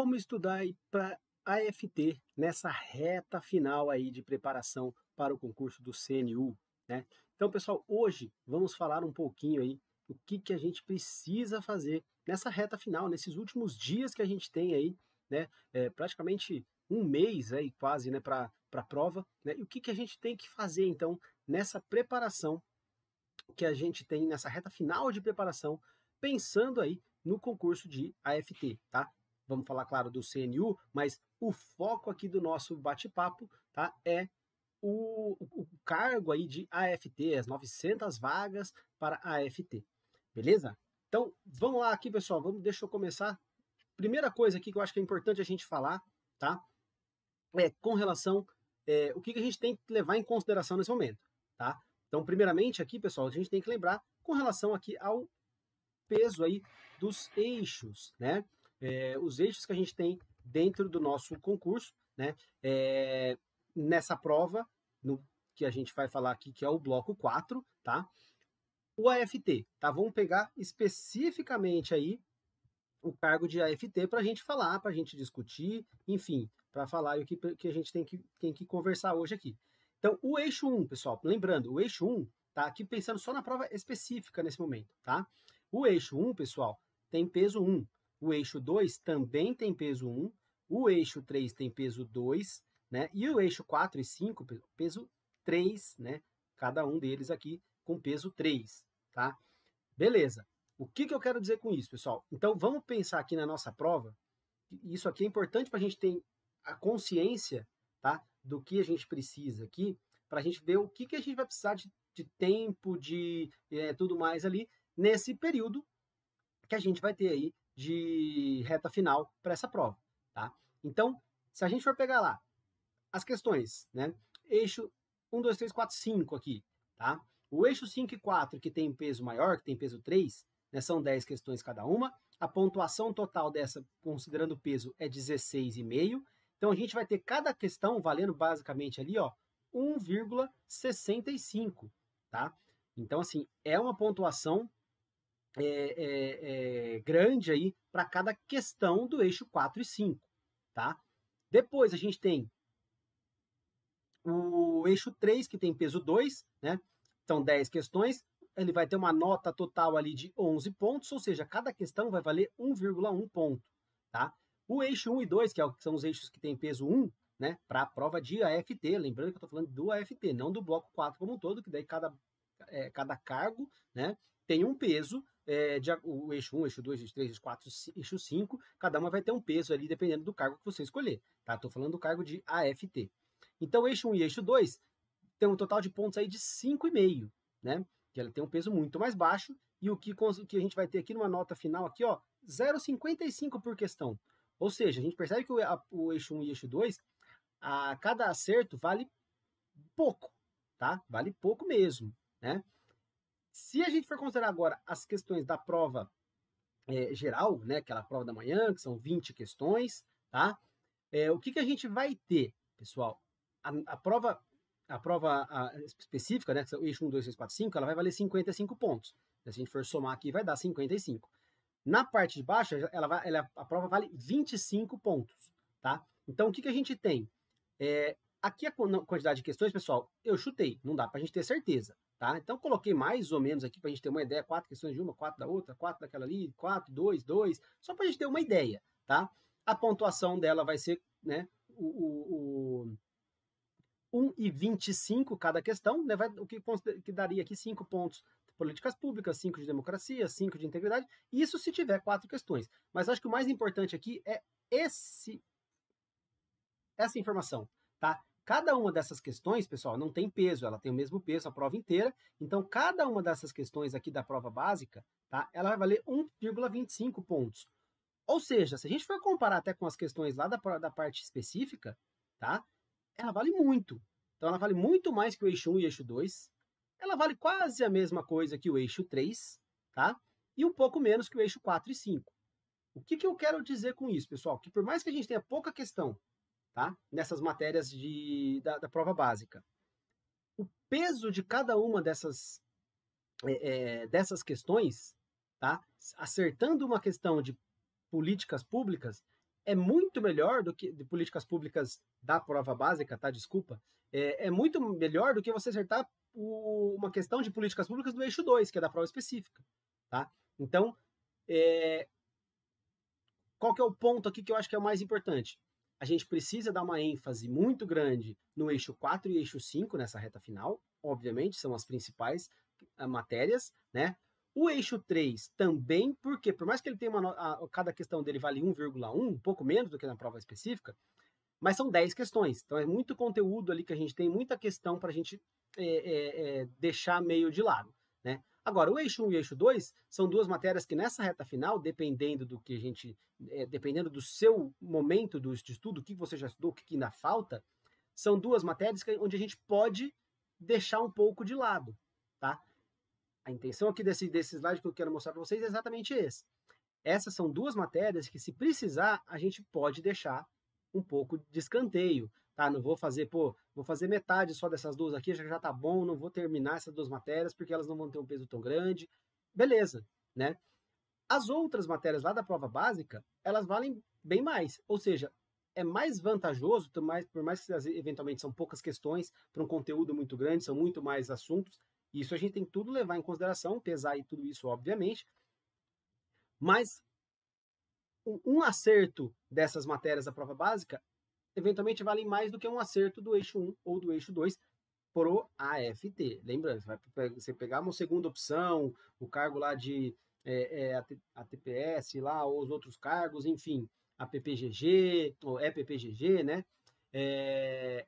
como estudar para AFT nessa reta final aí de preparação para o concurso do CNU, né? Então, pessoal, hoje vamos falar um pouquinho aí o que, que a gente precisa fazer nessa reta final, nesses últimos dias que a gente tem aí, né? É, praticamente um mês aí quase, né, para a prova, né? E o que, que a gente tem que fazer, então, nessa preparação que a gente tem nessa reta final de preparação, pensando aí no concurso de AFT, tá? vamos falar, claro, do CNU, mas o foco aqui do nosso bate-papo tá, é o, o, cargo aí de AFT, as 900 vagas para AFT, beleza? Então, vamos lá aqui, pessoal, vamos, deixa eu começar. Primeira coisa aqui que eu acho que é importante a gente falar, tá? É com relação é, o que, que a gente tem que levar em consideração nesse momento, tá? Então, primeiramente aqui, pessoal, a gente tem que lembrar com relação aqui ao peso aí dos eixos, né? é, os eixos que a gente tem dentro do nosso concurso, né? É, nessa prova, no, que a gente vai falar aqui, que é o bloco 4, tá? O AFT, tá? Vamos pegar especificamente aí o cargo de AFT para a gente falar, para a gente discutir, enfim, para falar o que, que a gente tem que, tem que conversar hoje aqui. Então, o eixo 1, pessoal, lembrando, o eixo 1, tá? Aqui pensando só na prova específica nesse momento, tá? O eixo 1, pessoal, tem peso 1. O eixo 2 também tem peso 1, o eixo 3 tem peso 2, né? E o eixo 4 e 5, peso 3, né? Cada um deles aqui com peso 3, tá? Beleza. O que, que eu quero dizer com isso, pessoal? Então, vamos pensar aqui na nossa prova. Isso aqui é importante para a gente ter a consciência, tá? Do que a gente precisa aqui, para a gente ver o que, que a gente vai precisar de, de tempo, de é, tudo mais ali, nesse período que a gente vai ter aí de reta final para essa prova, tá? Então, se a gente for pegar lá as questões, né? Eixo 1, 2, 3, 4, 5 aqui, tá? O eixo 5 e 4, que tem peso maior, que tem peso 3, né, são 10 questões cada uma. A pontuação total dessa, considerando o peso, é 16,5. Então a gente vai ter cada questão valendo basicamente ali, ó, 1,65, tá? Então assim, é uma pontuação é, é, é, grande aí para cada questão do eixo 4 e 5, tá? Depois a gente tem o eixo 3, que tem peso 2, né? São 10 questões. Ele vai ter uma nota total ali de 11 pontos, ou seja, cada questão vai valer 1,1 ponto, tá? O eixo 1 e 2, é que são os eixos que têm peso 1, né? Para a prova de AFT, lembrando que eu estou falando do AFT, não do bloco 4 como um todo, que daí cada, é, cada cargo, né? Tem um peso é, de, o eixo 1, eixo 2, eixo 3, eixo 4, eixo 5, cada uma vai ter um peso ali dependendo do cargo que você escolher. Tá? Estou falando do cargo de AFT. Então, eixo 1 e eixo 2 tem um total de pontos aí de 5,5, né? Que ela tem um peso muito mais baixo e o que, que a gente vai ter aqui numa nota final aqui, ó, 0,55 por questão. Ou seja, a gente percebe que o, a, o eixo 1 e eixo 2, a cada acerto vale pouco, tá? Vale pouco mesmo, né? Se a gente for considerar agora as questões da prova é, geral, né, aquela prova da manhã, que são 20 questões, tá? É, o que, que a gente vai ter, pessoal? A, a prova a prova a, específica, né, que o eixo 1, 2, 3, 4, 5, ela vai valer 55 pontos. se a gente for somar aqui, vai dar 55. Na parte de baixo, ela vai, ela, a prova vale 25 pontos, tá? Então, o que, que a gente tem? É, aqui a quantidade de questões, pessoal, eu chutei, não dá para a gente ter certeza, Tá? Então, coloquei mais ou menos aqui para a gente ter uma ideia, quatro questões de uma, quatro da outra, quatro daquela ali, quatro, dois, dois, só para a gente ter uma ideia. Tá? A pontuação dela vai ser né, o, o, o 1 e cada questão, né, vai, o que, que daria aqui cinco pontos políticas públicas, cinco de democracia, cinco de integridade, isso se tiver quatro questões. Mas acho que o mais importante aqui é esse essa informação, tá? Cada uma dessas questões, pessoal, não tem peso, ela tem o mesmo peso a prova inteira. Então, cada uma dessas questões aqui da prova básica, tá? Ela vai valer 1,25 pontos. Ou seja, se a gente for comparar até com as questões lá da, da parte específica, tá? Ela vale muito. Então, ela vale muito mais que o eixo 1 e o eixo 2. Ela vale quase a mesma coisa que o eixo 3, tá? E um pouco menos que o eixo 4 e 5. O que, que eu quero dizer com isso, pessoal? Que por mais que a gente tenha pouca questão tá? nessas matérias de, da, da prova básica. O peso de cada uma dessas, é, é, dessas questões, tá? acertando uma questão de políticas públicas, é muito melhor do que de políticas públicas da prova básica, tá? Desculpa. É, é muito melhor do que você acertar o, uma questão de políticas públicas do eixo 2, que é da prova específica, tá? Então, é, qual que é o ponto aqui que eu acho que é o mais importante? a gente precisa dar uma ênfase muito grande no eixo 4 e eixo 5 nessa reta final, obviamente, são as principais ah, matérias, né? O eixo 3 também, porque por mais que ele tenha uma. A, cada questão dele vale 1,1, um pouco menos do que na prova específica, mas são 10 questões. Então é muito conteúdo ali que a gente tem, muita questão para a gente é, é, é, deixar meio de lado. Né? Agora, o eixo 1 e o eixo 2 são duas matérias que nessa reta final, dependendo do que a gente, é, dependendo do seu momento do estudo, o que você já estudou, o que ainda falta, são duas matérias que, onde a gente pode deixar um pouco de lado, tá? A intenção aqui desse, desse slide que eu quero mostrar para vocês é exatamente esse. Essas são duas matérias que, se precisar, a gente pode deixar um pouco de escanteio, tá, não vou fazer, pô, vou fazer metade só dessas duas aqui, já já tá bom, não vou terminar essas duas matérias porque elas não vão ter um peso tão grande. Beleza, né? As outras matérias lá da prova básica, elas valem bem mais, ou seja, é mais vantajoso, por mais, por mais que eventualmente são poucas questões para um conteúdo muito grande, são muito mais assuntos, isso a gente tem que tudo levar em consideração, pesar e tudo isso, obviamente. Mas um acerto dessas matérias da prova básica eventualmente valem mais do que um acerto do eixo 1 ou do eixo 2 pro AFT. Lembrando, você pegar uma segunda opção, o cargo lá de é, é, ATPS lá, ou os outros cargos, enfim, a PPGG, ou EPPGG, né? É,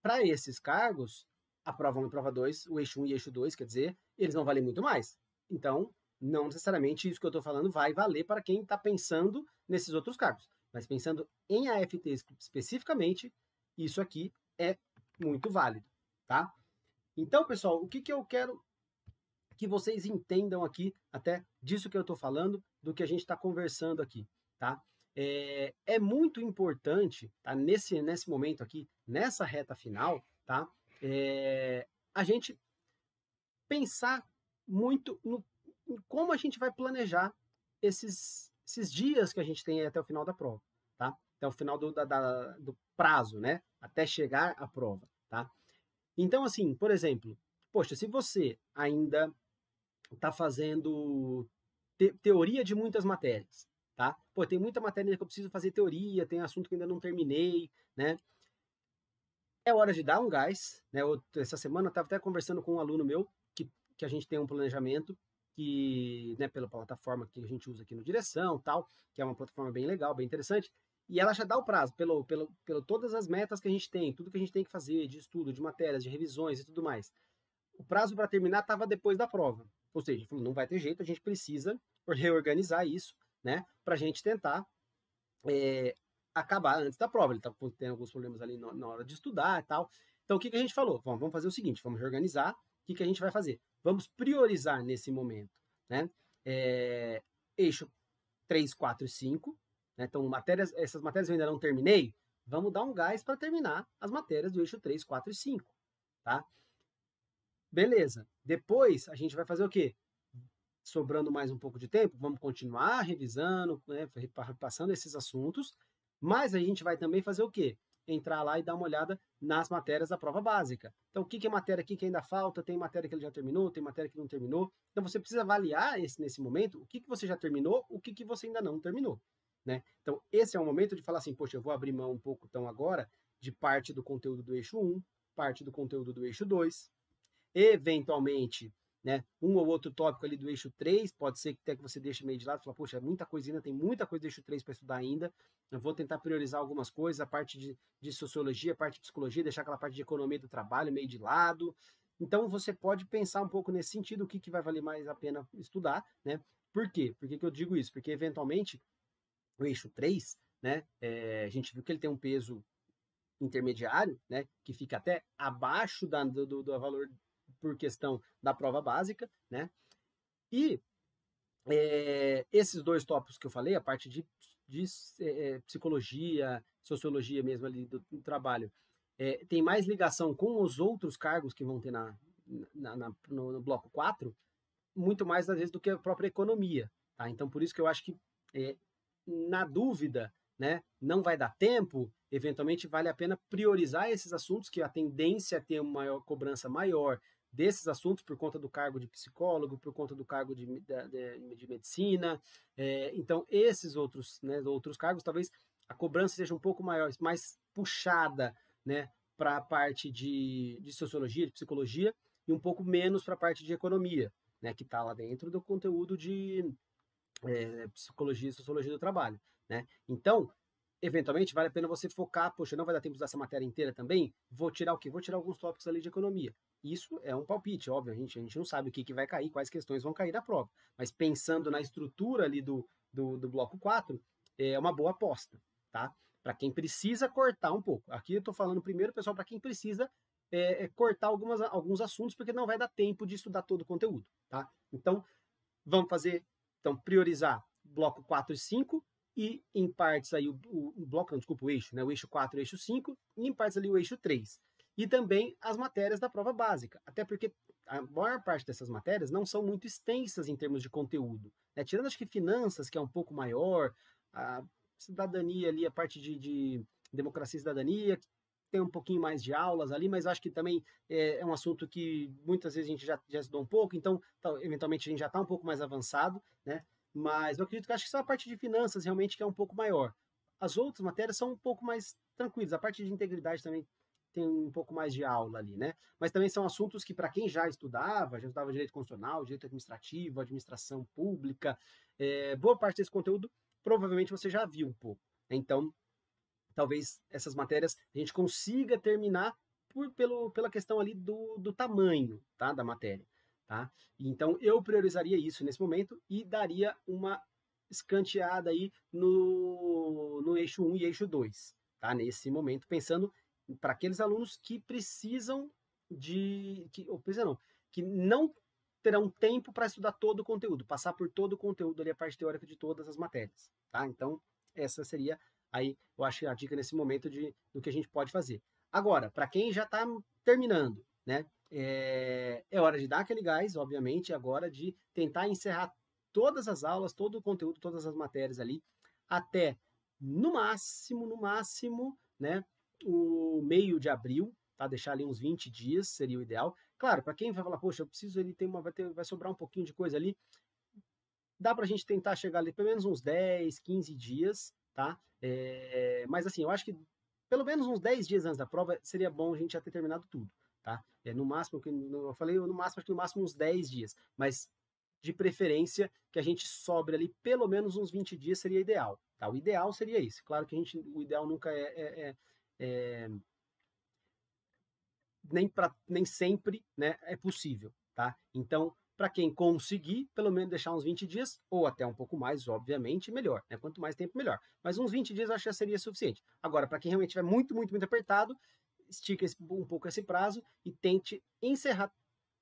para esses cargos, a prova 1 e a prova 2, o eixo 1 e o eixo 2, quer dizer, eles não valem muito mais. Então, não necessariamente isso que eu estou falando vai valer para quem está pensando nesses outros cargos. Mas pensando em AFT especificamente, isso aqui é muito válido, tá? Então, pessoal, o que, que eu quero que vocês entendam aqui, até disso que eu estou falando, do que a gente está conversando aqui, tá? É, é, muito importante, tá? Nesse, nesse momento aqui, nessa reta final, tá? É, a gente pensar muito no, no como a gente vai planejar esses esses dias que a gente tem até o final da prova, tá? Até o final do, da, da, do prazo, né? Até chegar à prova, tá? Então, assim, por exemplo, poxa, se você ainda está fazendo te teoria de muitas matérias, tá? Pô, tem muita matéria que eu preciso fazer teoria, tem assunto que ainda não terminei, né? É hora de dar um gás, né? Eu, essa semana eu estava até conversando com um aluno meu que, que a gente tem um planejamento que, né, pela plataforma que a gente usa aqui no Direção, tal, que é uma plataforma bem legal, bem interessante, e ela já dá o prazo pelo, pelo, pelo todas as metas que a gente tem, tudo que a gente tem que fazer de estudo, de matérias, de revisões e tudo mais. O prazo para terminar estava depois da prova. Ou seja, falou, não vai ter jeito, a gente precisa reorganizar isso, né, para a gente tentar é, acabar antes da prova. Ele está tá tendo alguns problemas ali na, na, hora de estudar e tal. Então, o que, que a gente falou? Bom, vamos fazer o seguinte, vamos reorganizar. O que, que a gente vai fazer? Vamos priorizar nesse momento, né? É, eixo 3, 4 e 5. Né? Então, matérias, essas matérias eu ainda não terminei. Vamos dar um gás para terminar as matérias do eixo 3, 4 e 5. Tá? Beleza. Depois a gente vai fazer o quê? Sobrando mais um pouco de tempo, vamos continuar revisando, né? passando esses assuntos, mas a gente vai também fazer o quê? entrar lá e dar uma olhada nas matérias da prova básica. Então, o que, é matéria aqui que ainda falta? Tem matéria que ele já terminou, tem matéria que não terminou. Então, você precisa avaliar esse, nesse momento o que, que você já terminou, o que, que você ainda não terminou. Né? Então, esse é o momento de falar assim, poxa, eu vou abrir mão um pouco então agora de parte do conteúdo do eixo 1, parte do conteúdo do eixo 2, eventualmente né? Um ou outro tópico ali do eixo 3, pode ser que até que você deixe meio de lado, fala, poxa, é muita coisa ainda, tem muita coisa do eixo 3 para estudar ainda, eu vou tentar priorizar algumas coisas, a parte de, de, sociologia, a parte de psicologia, deixar aquela parte de economia do trabalho meio de lado. Então, você pode pensar um pouco nesse sentido, o que, que vai valer mais a pena estudar, né? Por quê? Por que, que eu digo isso? Porque, eventualmente, o eixo 3, né, é, a gente viu que ele tem um peso intermediário, né, que fica até abaixo da, do, do, do valor por questão da prova básica, né? E é, esses dois tópicos que eu falei, a parte de, de é, psicologia, sociologia mesmo ali do, do trabalho, é, tem mais ligação com os outros cargos que vão ter na, na, na no, no, bloco 4, muito mais às vezes do que a própria economia. Tá? Então, por isso que eu acho que, na dúvida, né, não vai dar tempo, eventualmente vale a pena priorizar esses assuntos que a tendência a é ter uma maior, cobrança maior desses assuntos por conta do cargo de psicólogo, por conta do cargo de, de, de medicina. É, então, esses outros, né, outros cargos, talvez a cobrança seja um pouco maior, mais puxada né, para a parte de, de sociologia, de psicologia, e um pouco menos para a parte de economia, né, que está lá dentro do conteúdo de é, psicologia e sociologia do trabalho. Né? Então, eventualmente, vale a pena você focar, poxa, não vai dar tempo de usar essa matéria inteira também? Vou tirar o quê? Vou tirar alguns tópicos ali de economia isso é um palpite, óbvio, a gente, a gente não sabe o que, que vai cair, quais questões vão cair da prova. Mas pensando na estrutura ali do, do, do bloco 4, é uma boa aposta, tá? Para quem precisa cortar um pouco. Aqui eu estou falando primeiro, pessoal, para quem precisa é, é cortar algumas, alguns assuntos, porque não vai dar tempo de estudar todo o conteúdo, tá? Então, vamos fazer, então, priorizar bloco 4 e 5, e em partes aí o, o, bloco, não, desculpa, o eixo, né? O eixo 4 e o eixo 5, e em partes ali o eixo 3 e também as matérias da prova básica, até porque a maior parte dessas matérias não são muito extensas em termos de conteúdo. Né? Tirando acho que finanças, que é um pouco maior, a cidadania ali, a parte de, de democracia e cidadania, que tem um pouquinho mais de aulas ali, mas acho que também é, é um assunto que muitas vezes a gente já, já estudou um pouco, então tá, eventualmente a gente já está um pouco mais avançado, né? Mas eu acredito que acho que só a parte de finanças realmente que é um pouco maior. As outras matérias são um pouco mais tranquilas, a parte de integridade também tem um pouco mais de aula ali, né? Mas também são assuntos que, para quem já estudava, já estudava direito constitucional, direito administrativo, administração pública, é, boa parte desse conteúdo provavelmente você já viu um pouco. Né? Então, talvez essas matérias a gente consiga terminar por, pelo, pela questão ali do, do tamanho tá, da matéria. Tá? Então, eu priorizaria isso nesse momento e daria uma escanteada aí no, no eixo 1 e eixo 2, tá? nesse momento, pensando para aqueles alunos que precisam de. Que, ou precisam não, que não terão tempo para estudar todo o conteúdo, passar por todo o conteúdo ali, a parte teórica de todas as matérias. Tá? Então, essa seria aí, eu acho, a dica nesse momento de, do que a gente pode fazer. Agora, para quem já está terminando, né? É, é hora de dar aquele gás, obviamente, é agora de tentar encerrar todas as aulas, todo o conteúdo, todas as matérias ali, até no máximo, no máximo, né? o meio de abril, tá? Deixar ali uns 20 dias seria o ideal. Claro, para quem vai falar, poxa, eu preciso, ele tem uma, vai, ter, vai sobrar um pouquinho de coisa ali. Dá para a gente tentar chegar ali pelo menos uns 10, 15 dias, tá? É, mas assim, eu acho que pelo menos uns 10 dias antes da prova seria bom a gente já ter terminado tudo, tá? É, no máximo, que eu falei, no máximo, acho que no máximo uns 10 dias, mas de preferência que a gente sobre ali pelo menos uns 20 dias seria ideal, tá? O ideal seria isso. Claro que a gente, o ideal nunca é, é, é é, nem, pra, nem sempre né, é possível. Tá? Então, para quem conseguir, pelo menos deixar uns 20 dias, ou até um pouco mais, obviamente, melhor. Né? Quanto mais tempo, melhor. Mas uns 20 dias eu acho que seria suficiente. Agora, para quem realmente estiver muito, muito, muito apertado, estica esse, um pouco esse prazo e tente encerrar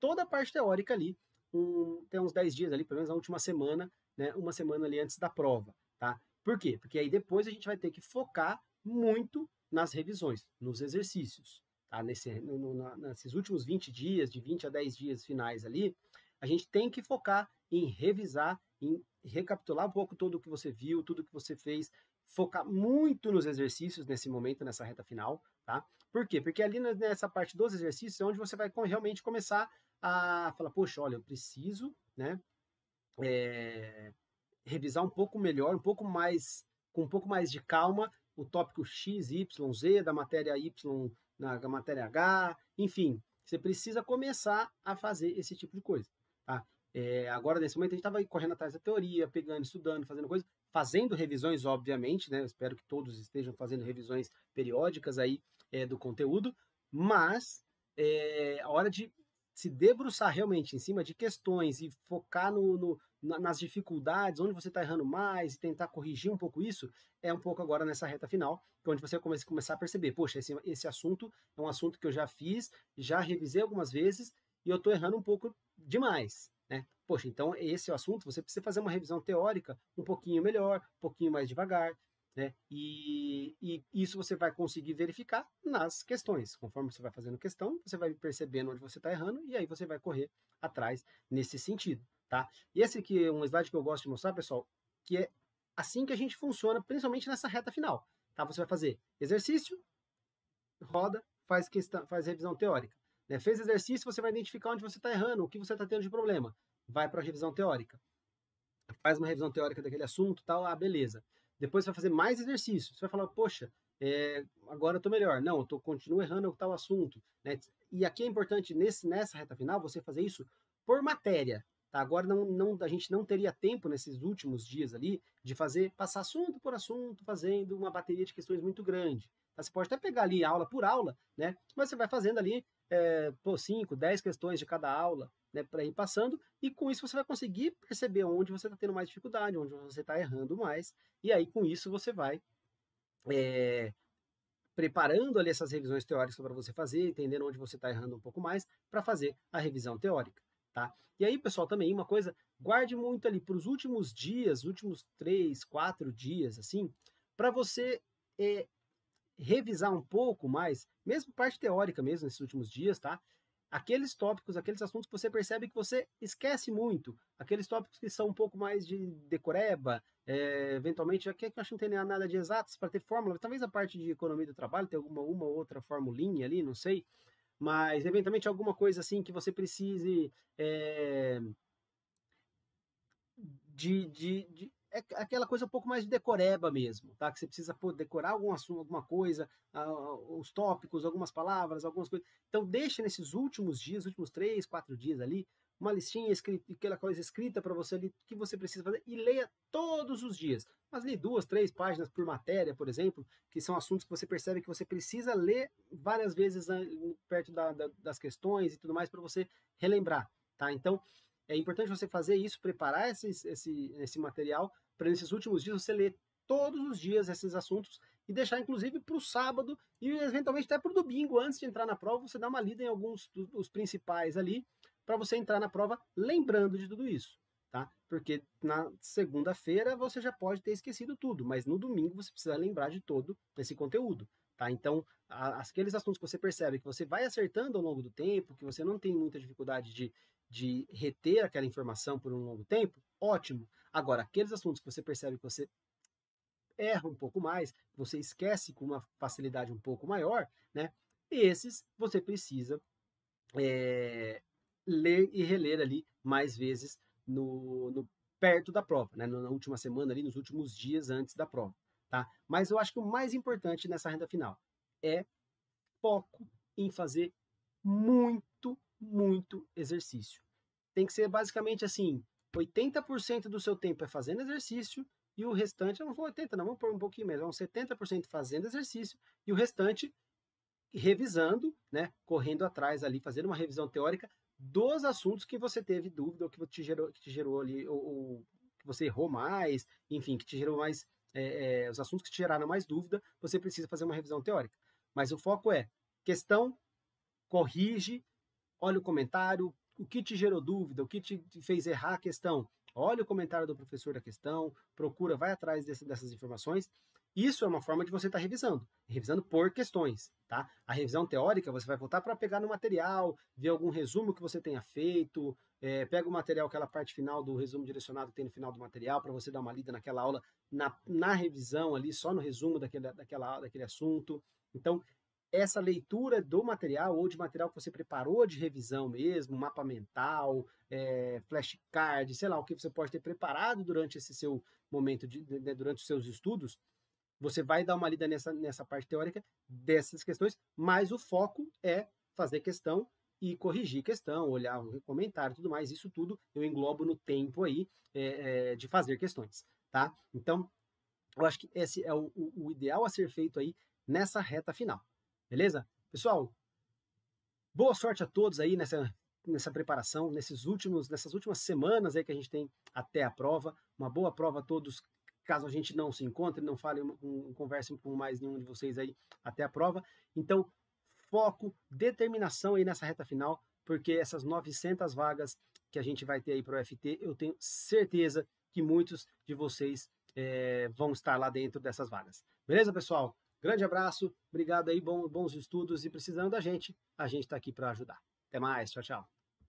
toda a parte teórica ali, um, tem uns 10 dias ali, pelo menos na última semana, né? uma semana ali antes da prova. Tá? Por quê? Porque aí depois a gente vai ter que focar muito nas revisões, nos exercícios. Tá? Nesse, no, nesses últimos 20 dias, de 20 a 10 dias finais ali, a gente tem que focar em revisar, em recapitular um pouco tudo o que você viu, tudo o que você fez, focar muito nos exercícios nesse momento, nessa reta final, tá? Por quê? Porque ali né, nessa parte dos exercícios é onde você vai realmente começar a falar, poxa, olha, eu preciso, né, é, revisar um pouco melhor, um pouco mais, com um pouco mais de calma, o tópico X, Y, Z, da matéria Y na matéria H, enfim, você precisa começar a fazer esse tipo de coisa, tá? É, agora, nesse momento, a gente estava correndo atrás da teoria, pegando, estudando, fazendo coisas, fazendo revisões, obviamente, né? Eu espero que todos estejam fazendo revisões periódicas aí é, do conteúdo, mas é, a hora de se debruçar realmente em cima de questões e focar no, no nas dificuldades, onde você está errando mais, e tentar corrigir um pouco isso, é um pouco agora nessa reta final, é onde você começa, começar a perceber, poxa, esse, esse assunto é um assunto que eu já fiz, já revisei algumas vezes e eu estou errando um pouco demais. Né? Poxa, então esse é o assunto, você precisa fazer uma revisão teórica um pouquinho melhor, um pouquinho mais devagar, né? E, e, isso você vai conseguir verificar nas questões. Conforme você vai fazendo questão, você vai percebendo onde você está errando e aí você vai correr atrás nesse sentido. Tá? E esse aqui é um slide que eu gosto de mostrar, pessoal, que é assim que a gente funciona, principalmente nessa reta final. Tá? Você vai fazer exercício, roda, faz, questão, faz revisão teórica. Né? Fez exercício, você vai identificar onde você está errando, o que você está tendo de problema. Vai para a revisão teórica. Faz uma revisão teórica daquele assunto tal, ah, beleza. Depois você vai fazer mais exercício. Você vai falar, poxa, é, agora eu tô melhor. Não, eu tô, continuo errando o tal assunto. Né? E aqui é importante, nesse, nessa reta final, você fazer isso por matéria. Tá? Agora não, não, a gente não teria tempo nesses últimos dias ali de fazer, passar assunto por assunto, fazendo uma bateria de questões muito grande. Tá? Você pode até pegar ali aula por aula, né? Mas você vai fazendo ali 5, é, 10 questões de cada aula, né, para ir passando, e com isso você vai conseguir perceber onde você está tendo mais dificuldade, onde você está errando mais, e aí com isso você vai é, preparando ali essas revisões teóricas para você fazer, entendendo onde você está errando um pouco mais, para fazer a revisão teórica. Tá? E aí, pessoal, também uma coisa, guarde muito ali para os últimos dias, últimos três, quatro dias, assim, para você é, revisar um pouco mais, mesmo parte teórica mesmo, nesses últimos dias, tá? aqueles tópicos, aqueles assuntos que você percebe que você esquece muito, aqueles tópicos que são um pouco mais de decoreba, é, eventualmente, aqui é eu acho que não tem nada de exatos para ter fórmula, talvez a parte de economia do trabalho tenha alguma uma ou outra formulinha ali, não sei, mas eventualmente alguma coisa assim que você precise é, de, de, de é aquela coisa um pouco mais de decoreba mesmo, tá? Que você precisa pô, decorar algum assunto, alguma coisa, uh, os tópicos, algumas palavras, algumas coisas. Então deixa nesses últimos dias, últimos três, quatro dias ali, uma listinha escrita, aquela coisa escrita para você ali, que você precisa fazer, e leia todos os dias. Mas lê duas, três páginas por matéria, por exemplo, que são assuntos que você percebe que você precisa ler várias vezes ah, perto da, da, das questões e tudo mais para você relembrar, tá? Então, é importante você fazer isso, preparar esse esse, esse material para nesses últimos dias você ler todos os dias esses assuntos e deixar inclusive para o sábado e eventualmente até para o domingo antes de entrar na prova você dá uma lida em alguns dos principais ali para você entrar na prova lembrando de tudo isso, tá? Porque na segunda-feira você já pode ter esquecido tudo, mas no domingo você precisa lembrar de todo esse conteúdo. Tá? Então, aqueles assuntos que você percebe que você vai acertando ao longo do tempo, que você não tem muita dificuldade de, de reter aquela informação por um longo tempo, ótimo. Agora, aqueles assuntos que você percebe que você erra um pouco mais, você esquece com uma facilidade um pouco maior, né? Esses você precisa é, ler e reler ali mais vezes no, no perto da prova, né? Na última semana ali, nos últimos dias antes da prova, tá? Mas eu acho que o mais importante nessa renda final é foco em fazer muito muito exercício. Tem que ser basicamente assim: 80% do seu tempo é fazendo exercício e o restante, eu não vou 80, não, vamos pôr um pouquinho mais, vamos 70% fazendo exercício e o restante revisando, né, correndo atrás ali, fazendo uma revisão teórica dos assuntos que você teve dúvida ou que te gerou, que te gerou ali, ou, ou que você errou mais, enfim, que te gerou mais, é, é, os assuntos que te geraram mais dúvida, você precisa fazer uma revisão teórica. Mas o foco é questão, corrige, olha o comentário, o que te gerou dúvida, o que te fez errar a questão. Olha o comentário do professor da questão, procura, vai atrás desse, dessas informações. Isso é uma forma de você estar tá revisando, revisando por questões, tá? A revisão teórica você vai voltar para pegar no material, ver algum resumo que você tenha feito, é, pega o material, aquela parte final do resumo direcionado que tem no final do material, para você dar uma lida naquela aula, na, na revisão ali, só no resumo daquele, daquela, daquele assunto. Então, essa leitura do material ou de material que você preparou de revisão mesmo, mapa mental, é, flashcard, sei lá, o que você pode ter preparado durante esse seu momento, de, de, durante os seus estudos, você vai dar uma lida nessa, nessa parte teórica dessas questões, mas o foco é fazer questão e corrigir questão, olhar o comentário tudo mais, isso tudo eu englobo no tempo aí é, é, de fazer questões, tá? Então, eu acho que esse é o, o, o ideal a ser feito aí nessa reta final. Beleza? Pessoal, boa sorte a todos aí nessa, nessa preparação, nesses últimos, nessas últimas semanas aí que a gente tem até a prova. Uma boa prova a todos, caso a gente não se encontre, não fale, um, converse com mais nenhum de vocês aí até a prova. Então, foco, determinação aí nessa reta final, porque essas 900 vagas que a gente vai ter aí para o FT, eu tenho certeza que muitos de vocês é, vão estar lá dentro dessas vagas. Beleza, pessoal? Grande abraço, obrigado aí, bons estudos e precisando da gente, a gente está aqui para ajudar. Até mais, tchau, tchau.